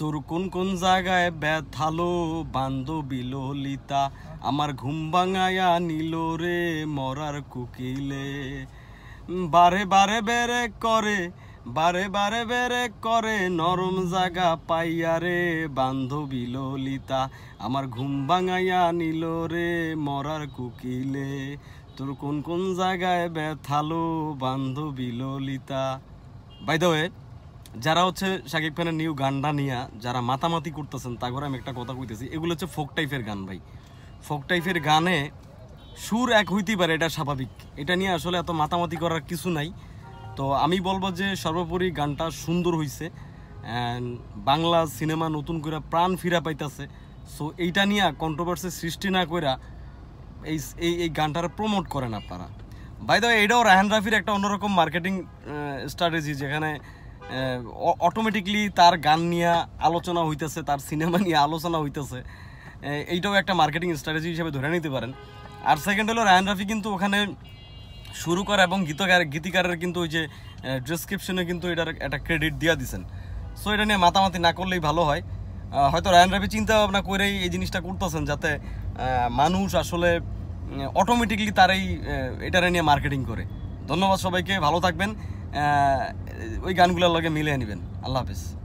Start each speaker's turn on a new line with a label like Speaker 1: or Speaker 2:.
Speaker 1: তোর কোন কোন জায়গায় ব্যথালো বান্ধবী ললিতা আমার ঘুম ভাঙায়া নিল রে মরার কুকিলে বারে বারে বেড়ে করে বারে বারে বেড়ে করে নরম জাগা পাইয়া রে বান্ধবী ললিতা আমার ঘুম ভাঙাইয়া নিল রে মরার কুকিলে তোর কোন কোন জায়গায় ব্যথালো বান্ধবী ললিতা বাইদ যারা হচ্ছে শাকিব খানের নিউ গানটা নিয়ে যারা মাতামাতি করতেছেন তা করে আমি একটা কথা কইতেছি এগুলো হচ্ছে ফোক টাইপের গান ভাই ফোক টাইপের গানে সুর এক হইতেই পারে এটা স্বাভাবিক এটা নিয়ে আসলে এত মাতামাতি করার কিছু নাই তো আমি বলবো যে সর্বোপরি গানটা সুন্দর হইছে অ্যান্ড বাংলা সিনেমা নতুন করে প্রাণ ফিরা পাইতেছে সো এইটা নিয়ে কন্ট্রোভার্সি সৃষ্টি না কইরা এই এই এই গানটার প্রমোট করেন আপনারা বাই দ্য এটাও রাহান রাফির একটা অন্যরকম মার্কেটিং স্ট্র্যাটেজি যেখানে অটোমেটিকলি তার গান নিয়ে আলোচনা হইতেছে তার সিনেমা নিয়ে আলোচনা হইতেছে এইটাও একটা মার্কেটিং স্ট্র্যাটেজি হিসেবে ধরে নিতে পারেন আর সেকেন্ড হলো রায়ান রাফি কিন্তু ওখানে শুরু করা এবং গীতকার গীতিকারের কিন্তু ওই যে ডিসক্রিপশনে কিন্তু এটার একটা ক্রেডিট দিয়ে দিছেন সো এটা নিয়ে মাতামাতি না করলেই ভালো হয় হয়তো রায়ন রাফি চিন্তা ভাবনা করেই এই জিনিসটা করতেছেন যাতে মানুষ আসলে অটোমেটিকলি তার এই এটারে নিয়ে মার্কেটিং করে ধন্যবাদ সবাইকে ভালো থাকবেন ওই গানগুলোর লগে মিলিয়ে নেবেন আল্লাহ হাফিজ